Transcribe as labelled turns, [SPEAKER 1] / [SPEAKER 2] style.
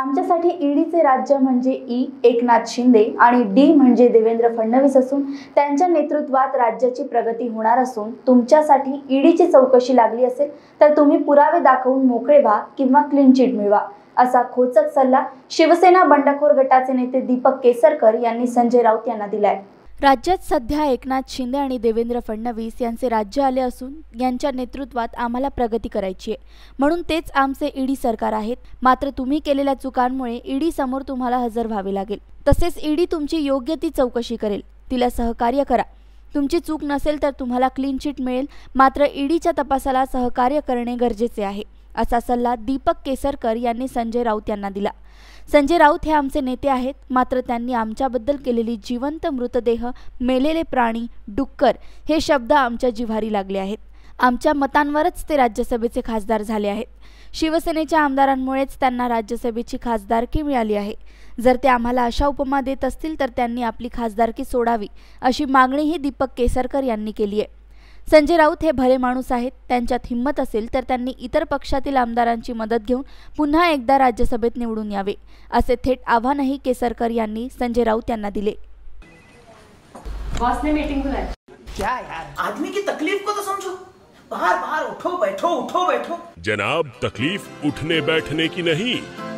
[SPEAKER 1] आमच्यासाठी ईडीचे राज्य म्हणजे ई एकनाथ शिंदे आणि डी म्हणजे देवेंद्र फडणवीस असून त्यांच्या नेतृत्वात राज्याची प्रगती होणार असून तुमच्यासाठी ईडीची चौकशी लागली असेल तर तुम्ही पुरावे दाखवून मोकळे व्हा किंवा क्लीन चिट मिळवा असा खोचक सल्ला शिवसेना बंडखोर गटाचे नेते दीपक केसरकर यांनी संजय राऊत यांना दिलाय राज्यात सध्या एकनाथ शिंदे आणि देवेंद्र फडणवीस यांचे राज्य आले असून यांच्या नेतृत्वात आम्हाला प्रगती करायची आहे म्हणून तेच आमचे ईडी सरकार आहेत मात्र तुम्ही केलेल्या चुकांमुळे ईडी समोर तुम्हाला हजर व्हावे लागेल तसेच ईडी तुमची योग्य ती चौकशी करेल तिला सहकार्य करा तुमची चूक नसेल तर तुम्हाला क्लीन चिट मिळेल मात्र ईडीच्या तपासाला सहकार्य करणे गरजेचे आहे असा सल्ला दीपक केसरकर यांनी संजय राऊत यांना दिला संजय राऊत हे आमचे नेते आहेत मात्र त्यांनी आमच्याबद्दल केलेली जिवंत मृतदेह मेलेले प्राणी डुक्कर हे शब्द आमच्या जिव्हारी लागले आहेत आमच्या मतांवरच ते राज्यसभेचे खासदार झाले आहेत शिवसेनेच्या आमदारांमुळेच त्यांना राज्यसभेची खासदारकी मिळाली आहे जर ते आम्हाला अशा उपमा देत असतील तर त्यांनी आपली खासदारकी सोडावी अशी मागणीही दीपक केसरकर यांनी केली आहे संजय राऊत हे भले माणूस आहेत त्यांच्यात हिंमत असेल तर त्यांनी इतर पक्षातील आमदारांची मदत घेऊन पुन्हा एकदा राज्यसभेत निवडून यावे असे थेट आव्हानही केसरकर यांनी संजय राऊत यांना दिले
[SPEAKER 2] आदमी की तकलीफ को तो समझो बाहर बाहर उठो बैठो उठो बैठो जनाब तकलीफ उठने बैठने की नहीं